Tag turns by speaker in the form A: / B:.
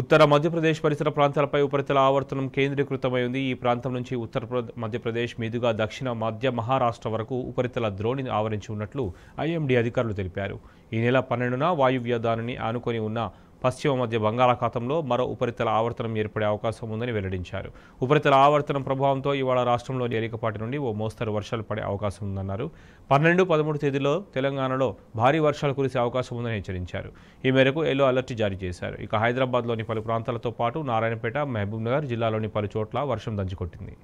A: ఉత్తర మధ్యప్రదేశ్ పరిసర ప్రాంతాలపై ఉపరితల ఆవర్తనం కేంద్రీకృతమై ఉంది ఈ ప్రాంతం నుంచి ఉత్తర మధ్యప్రదేశ్ మీదుగా దక్షిణ మధ్య మహారాష్ట్ర వరకు ఉపరితల ద్రోణిని ఆవరించి ఉన్నట్లు ఐఎండీ అధికారులు తెలిపారు ఈ నెల పన్నెండున వాయువ్య ఆనుకొని ఉన్న పశ్చిమ మధ్య బంగాళాఖాతంలో మరో ఉపరితల ఆవర్తనం ఏర్పడే అవకాశం ఉందని వెల్లడించారు ఉపరితల ఆవర్తనం ప్రభావంతో ఇవాళ రాష్ట్రంలోని ఏలికపాటి నుండి ఓ మోస్తరు వర్షాలు పడే అవకాశం ఉందన్నారు పన్నెండు పదమూడు తేదీలో తెలంగాణలో భారీ వర్షాలు కురిసే అవకాశం ఉందని హెచ్చరించారు ఈ మేరకు ఎల్లో అలర్ట్ జారీ చేశారు ఇక హైదరాబాద్లోని పలు ప్రాంతాలతో పాటు నారాయణపేట మహబూబ్నగర్ జిల్లాలోని పలు చోట్ల వర్షం దంచుకొట్టింది